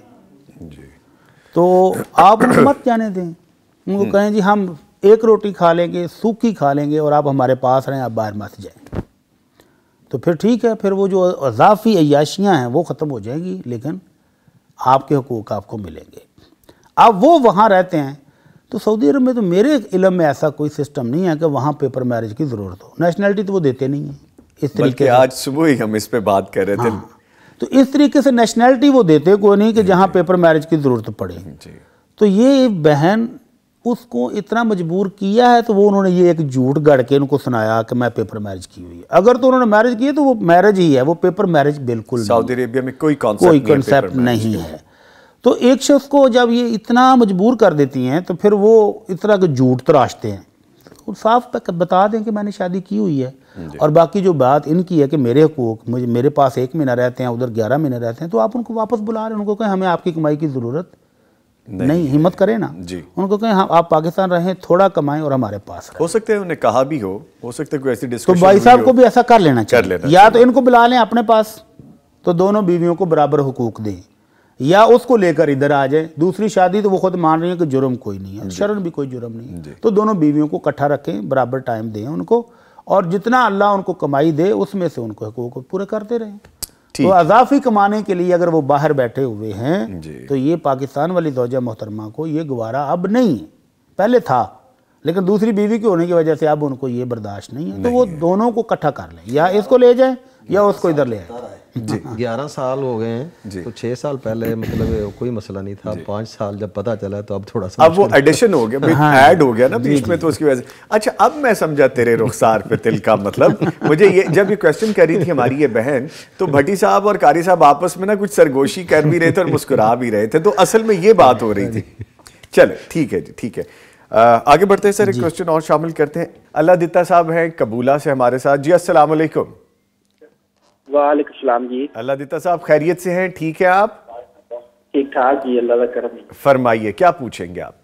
तो आप उनको मत जाने दें उनको हम्म। कहें जी हम एक रोटी खा लेंगे सूखी खा लेंगे और आप हमारे पास रहें आप बाहर मत जाएं तो फिर ठीक है फिर वो जो अजाफी अयाशियाँ हैं वो ख़त्म हो जाएंगी लेकिन आपके हकूक आपको मिलेंगे आप वो वहाँ रहते हैं तो सऊदी अरब में तो मेरे इलम में ऐसा कोई सिस्टम नहीं है कि वहाँ पेपर मैरिज की ज़रूरत हो नेशनैलिटी तो वो देते नहीं हैं इस तरीके से आज सुबह ही हम इस पर बात कर रहे थे हाँ। तो इस तरीके से नेशनैलिटी वो देते कोई नहीं कि जहाँ पेपर मैरिज की ज़रूरत पड़े तो ये बहन उसको इतना मजबूर किया है तो वो उन्होंने ये एक झूठ गढ़ के उनको सुनाया कि मैं पेपर मैरिज की हुई है अगर तो उन्होंने मैरिज की है तो वो मैरिज ही है वो पेपर मैरिज बिल्कुल सऊदी अरेबिया में कोई कोई कंसेप्ट नहीं है तो एक शख्स को जब ये इतना मजबूर कर देती हैं तो फिर वो इतना झूठ तराशते हैं उसको साफ बता दें कि मैंने शादी की हुई है और बाकी जो बात इनकी है कि मेरे हकूक मुझे मेरे पास एक महीना रहते हैं उधर ग्यारह महीने रहते हैं तो आप उनको वापस बुला रहे हैं उनको कहें हमें आपकी कमाई की ज़रूरत नहीं, नहीं हिम्मत करें ना जी उनको कहें हाँ आप पाकिस्तान रहें थोड़ा कमाएं और हमारे पास हो सकते हैं उन्हें कहा भी हो हो सकते कोई ऐसी तो भाई साहब को भी ऐसा कर लेना चाहिए कर लेना या तो इनको बुला लें अपने पास तो दोनों बीवियों को बराबर हुकूक दें या उसको लेकर इधर आ जाए दूसरी शादी तो वो खुद मान रही है कि जुर्म कोई नहीं है शरण भी कोई जुर्म नहीं है तो दोनों बीवियों को इकट्ठा रखें बराबर टाइम दें उनको और जितना अल्लाह उनको कमाई दे उसमें से उनको हकूक पूरे करते रहें तो अजाफी कमाने के लिए अगर वो बाहर बैठे हुए हैं तो ये पाकिस्तान वाली दौजा मोहतरमा को ये गुवारा अब नहीं है पहले था लेकिन दूसरी बीवी के होने की वजह से अब उनको ये बर्दाश्त नहीं है तो वो दोनों को इकट्ठा कर लें या इसको ले जाए या उसको इधर ले जाए ग्यारह साल हो गए हैं तो छह साल पहले मतलब कोई मसला नहीं था पांच साल जब पता चला तो अब थोड़ा सा अब वो एडिशन हो गया हाँ, ऐड हो गया ना बीच में तो उसकी वजह से अच्छा अब मैं समझा तेरे रुखसार पे तिल का मतलब मुझे ये जब ये क्वेश्चन कर रही थी हमारी ये बहन तो भट्टी साहब और कारी साहब आपस में ना कुछ सरगोशी कर भी रहे थे और मुस्कुरा भी रहे थे तो असल में ये बात हो रही थी चल ठीक है जी ठीक है आगे बढ़ते हैं सर एक क्वेश्चन और शामिल करते हैं अल्लाह दित्ता साहब हैं कबूला से हमारे साथ जी असलकुम वालेकुम सलाम जी अल्लाह दिता साहब खैरियत से हैं ठीक है आप ठीक ठाक जी अल्लाह का करम फरमाइए क्या पूछेंगे आप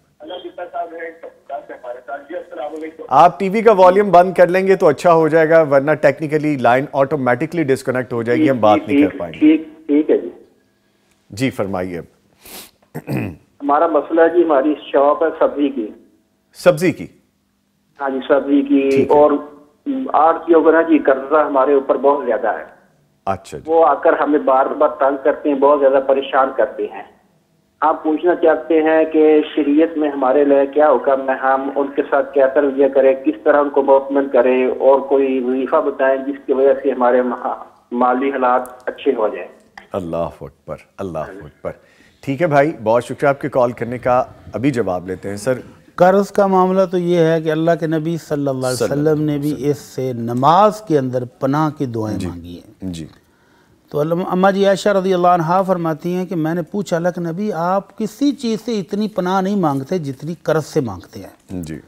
तो आप टीवी का वॉल्यूम बंद कर लेंगे तो अच्छा हो जाएगा वरना टेक्निकली लाइन ऑटोमेटिकली डिस्कनेक्ट हो जाएगी हम बात नहीं कर पाएंगे ठीक है जी जी फरमाइए हमारा मसला जी हमारी शॉप है सब्जी की सब्जी की हाँ जी सब्जी की और आठ की होगा ना जी कर्जा हमारे ऊपर बहुत ज्यादा है अच्छा वो आकर हमें बार बार तंग करते हैं बहुत ज्यादा परेशान करते हैं आप पूछना चाहते हैं कि शरीयत में हमारे लिए क्या हुक्म है हम उनके साथ क्या तरबिया करें किस तरह उनको मुतमन करें और कोई वजीफा बताएं जिसकी वजह से हमारे माली हालात अच्छे हो जाए अल्लाह पर अल्लाह पर ठीक है भाई बहुत शुक्रिया आपके कॉल करने का अभी जवाब लेते हैं सर कर्ज़ का मामला तो ये है कि अल्लाह के नबी सल्लल्लाहु अलैहि वसल्लम ने भी इससे नमाज के अंदर पनाह की दुआएं मांगी हैं जी तो अम्मा जी आयशा रजी अल्लाह फरमाती हैं कि मैंने पूछा अल्लाह के नबी आप किसी चीज़ से इतनी पनाह नहीं मांगते जितनी कर्ज़ से मांगते हैं जी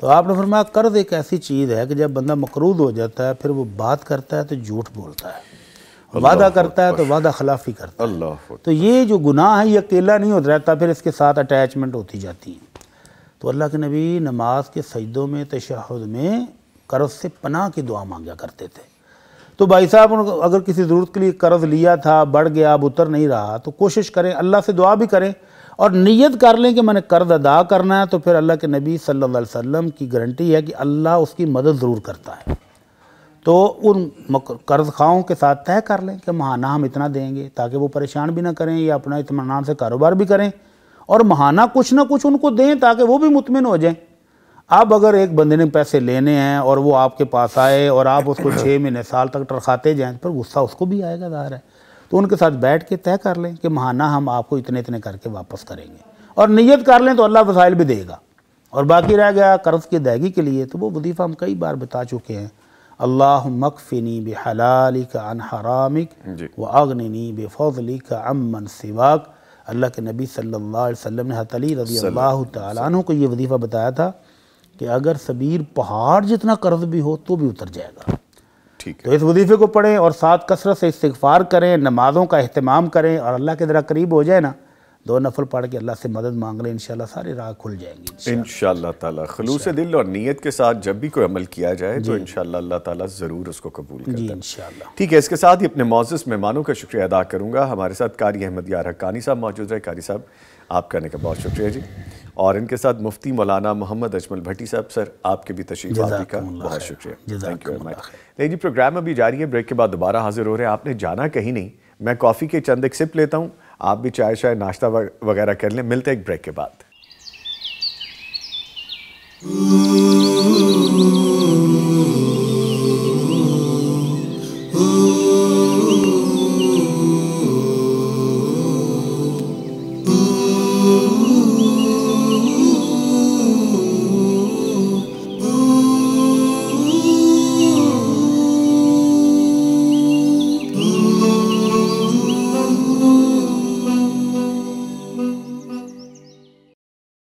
तो आपने फरमाया कर्ज़ एक ऐसी चीज़ है कि जब बंदा मकरूद हो जाता है फिर वो बात करता है तो झूठ बोलता है वादा करता है तो वादा खिलाफी करता है तो ये जो गुनाह है ये अकेला नहीं होता रहता फिर इसके साथ अटैचमेंट होती जाती है तो अल्लाह के नबी नमाज के सजदों में तशहद में कर्ज से पनाह की दुआ मांगा करते थे तो भाई साहब अगर किसी ज़रूरत के लिए कर्ज़ लिया था बढ़ गया अब उतर नहीं रहा तो कोशिश करें अल्लाह से दुआ भी करें और नियत कर लें कि मैंने कर्ज अदा करना है तो फिर अल्लाह के नबी सल्लल्लाहु अलैहि वसल्लम की गारंटी है कि अल्लाह उसकी मदद ज़रूर करता है तो उन कर्ज खाओं के साथ तय कर लें कि महाना हम इतना देंगे ताकि वो परेशान भी ना करें या अपना इतमान से कारोबार भी करें और महाना कुछ ना कुछ उनको दें ताकि वो भी मुतमिन हो जाएं अब अगर एक बंदे ने पैसे लेने हैं और वो आपके पास आए और आप उसको छः महीने साल तक टरखाते जाएं पर तो गुस्सा उसको भी आएगा ज़ाहिर है तो उनके साथ बैठ के तय कर लें कि महाना हम आपको इतने इतने करके वापस करेंगे और नीयत कर लें तो अल्लाह वसाइल भी देगा और बाकी रह गया कर्ज़ की अदायगी के लिए तो वो वजीफ़ा हम कई बार बता चुके हैं अल्लाह मकफ़िनी बे अनहरामिक अन हरामिक व का बेफौजलिक अमन सिवाक अल्लाह के नबी सल्लल्लाहु अलैहि वसल्लम ने हतली रजी अल्लाह तु को ये वजीफ़ा बताया था कि अगर सबीर पहाड़ जितना कर्ज भी हो तो भी उतर जाएगा ठीक तो इस वजीफ़े को पढ़ें और साथ कसरत से इस्तफार करें नमाज़ों का अहतमाम करें और अल्लाह के ज़रा करीब हो जाए ना दो नफल पढ़ के अल्लाह से मदद मांग लें इंशाल्लाह सारे राह खुल जाएंगे इन ताला खलूस दिल और नीयत के साथ जब भी कोई अमल किया जाए तो इन अल्लाह ताला ज़रूर उसको कबूल है इन ठीक है इसके साथ ही अपने मोज़ मेहमानों का शुक्रिया अदा करूँगा हमारे साथ कारी अहमद यार हकानी साहब मौजूद रहे कारी साहब आपका आने का बहुत शुक्रिया जी और इनके साथ मुफ्ती मौलाना मोहम्मद अजमल भट्टी साहब सर आपके भी तशरीफ का बहुत शुक्रिया थैंक यू वेरी मच नहीं जी प्रोग्राम अभी जारी है ब्रेक के बाद दोबारा हाजिर हो रहे हैं आपने जाना कहीं नहीं मैं कॉफ़ी के चंद एक सिप लेता हूँ आप भी चाय शाय नाश्ता वगैरह कर लें मिलते हैं एक ब्रेक के बाद